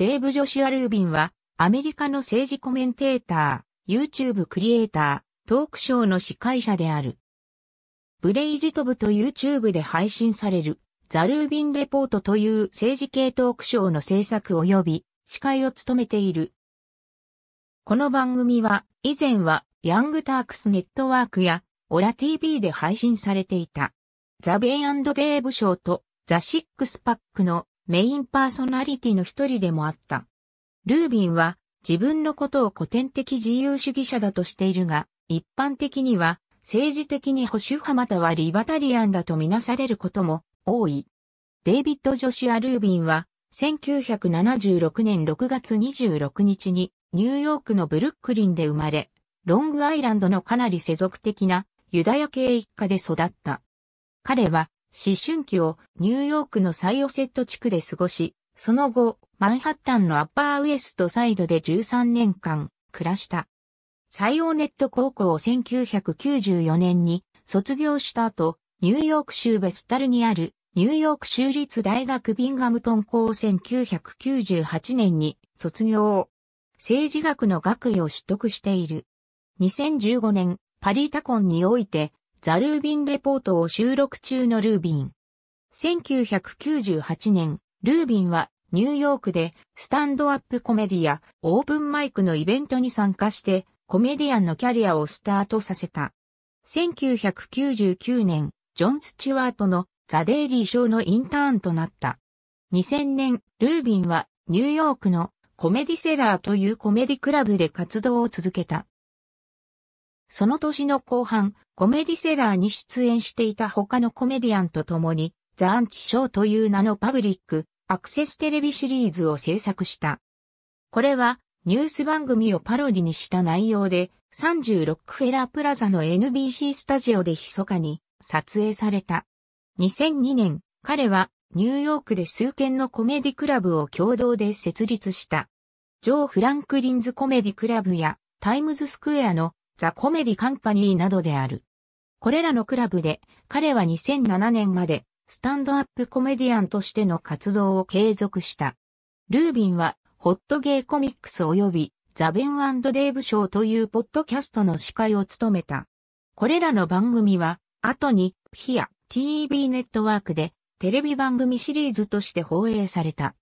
デーブ・ジョシュア・ルービンは、アメリカの政治コメンテーター、YouTube クリエイター、トークショーの司会者である。ブレイジトブと YouTube で配信される、ザ・ルービン・レポートという政治系トークショーの制作及び、司会を務めている。この番組は、以前は、ヤングタークスネットワークや、オラ TV で配信されていた。ザ・ベイデーブ賞とザ・シックスパックのメインパーソナリティの一人でもあった。ルービンは自分のことを古典的自由主義者だとしているが、一般的には政治的に保守派またはリバタリアンだとみなされることも多い。デイビッド・ジョシュア・ルービンは1976年6月26日にニューヨークのブルックリンで生まれ、ロングアイランドのかなり世俗的なユダヤ系一家で育った。彼は思春期をニューヨークのサイオセット地区で過ごし、その後、マンハッタンのアッパーウエストサイドで13年間暮らした。サイオネット高校を1994年に卒業した後、ニューヨーク州ベスタルにあるニューヨーク州立大学ビンガムトン校を1998年に卒業。政治学の学位を取得している。2015年、パリータコンにおいてザ・ルービンレポートを収録中のルービン。1998年、ルービンはニューヨークでスタンドアップコメディア、オープンマイクのイベントに参加してコメディアンのキャリアをスタートさせた。1999年、ジョン・スチュワートのザ・デイリー賞のインターンとなった。2000年、ルービンはニューヨークのコメディセラーというコメディクラブで活動を続けた。その年の後半、コメディセラーに出演していた他のコメディアンと共に、ザ・アンチ・ショーという名のパブリック、アクセステレビシリーズを制作した。これは、ニュース番組をパロディにした内容で、36フェラープラザの NBC スタジオで密かに撮影された。2002年、彼はニューヨークで数件のコメディクラブを共同で設立した。ジョー・フランクリンズコメディクラブやタイムズスクエアのザ・コメディカンパニーなどである。これらのクラブで彼は2007年までスタンドアップコメディアンとしての活動を継続した。ルービンはホットゲイコミックス及びザ・ベンデーブショーというポッドキャストの司会を務めた。これらの番組は後にヒア TV ネットワークでテレビ番組シリーズとして放映された。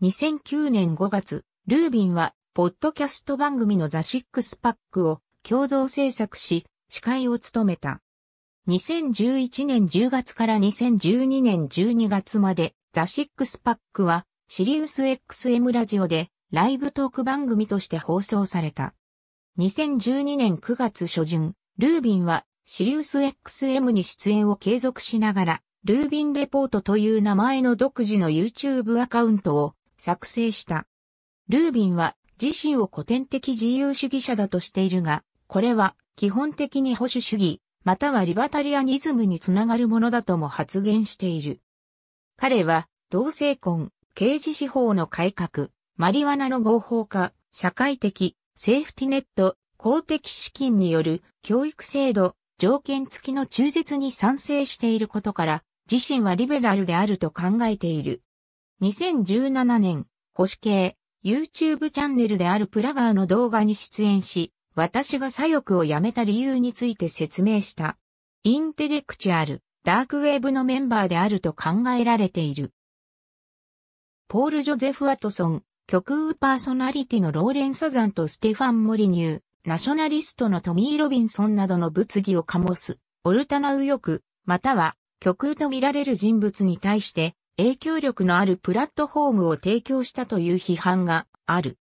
2009年5月、ルービンはポッドキャスト番組のザ・シックスパックを共同制作し、司会を務めた。2011年10月から2012年12月まで、ザ・シックスパックは、シリウス XM ラジオで、ライブトーク番組として放送された。2012年9月初旬、ルービンは、シリウス XM に出演を継続しながら、ルービンレポートという名前の独自の YouTube アカウントを作成した。ルービンは自身を古典的自由主義者だとしているが、これは基本的に保守主義、またはリバタリアニズムにつながるものだとも発言している。彼は、同性婚、刑事司法の改革、マリワナの合法化、社会的、セーフティネット、公的資金による教育制度、条件付きの中絶に賛成していることから、自身はリベラルであると考えている。2017年、保守系、YouTube チャンネルであるプラガーの動画に出演し、私が左翼を辞めた理由について説明した。インテレクチュアル、ダークウェーブのメンバーであると考えられている。ポール・ジョゼフ・アトソン、極右パーソナリティのローレン・サザンとステファン・モリニュー、ナショナリストのトミー・ロビンソンなどの物議を醸す、オルタナ右翼、または極右と見られる人物に対して影響力のあるプラットフォームを提供したという批判がある。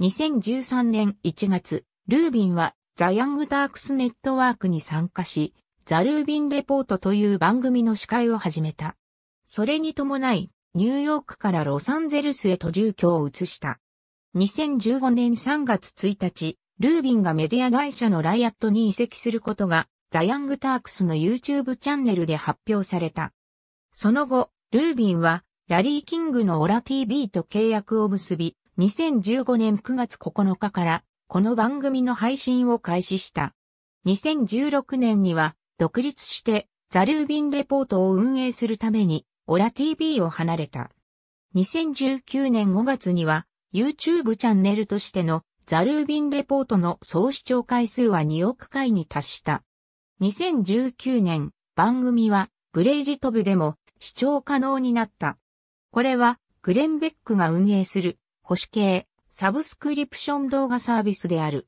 2013年1月、ルービンはザ・ヤング・タークスネットワークに参加し、ザ・ルービン・レポートという番組の司会を始めた。それに伴い、ニューヨークからロサンゼルスへと住居を移した。2015年3月1日、ルービンがメディア会社のライアットに移籍することが、ザ・ヤング・タークスの YouTube チャンネルで発表された。その後、ルービンは、ラリー・キングのオラ TV と契約を結び、2015年9月9日からこの番組の配信を開始した。2016年には独立してザルービンレポートを運営するためにオラ TV を離れた。2019年5月には YouTube チャンネルとしてのザルービンレポートの総視聴回数は2億回に達した。2019年番組はブレイジトブでも視聴可能になった。これはグレンベックが運営する保守系サブスクリプション動画サービスである。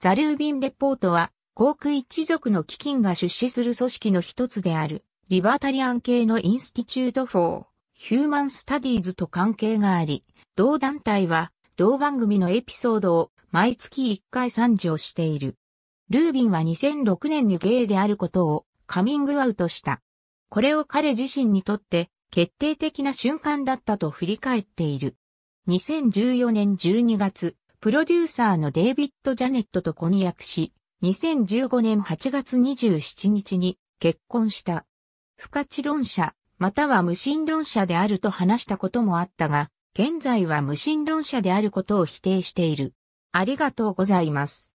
ザルービンレポートは、航空一族の基金が出資する組織の一つである、リバータリアン系のインスティチュート・フォー、ヒューマン・スタディーズと関係があり、同団体は、同番組のエピソードを毎月1回参上している。ルービンは2006年にゲイであることをカミングアウトした。これを彼自身にとって決定的な瞬間だったと振り返っている。2014年12月、プロデューサーのデイビッド・ジャネットと婚約し、2015年8月27日に結婚した。不可知論者、または無神論者であると話したこともあったが、現在は無神論者であることを否定している。ありがとうございます。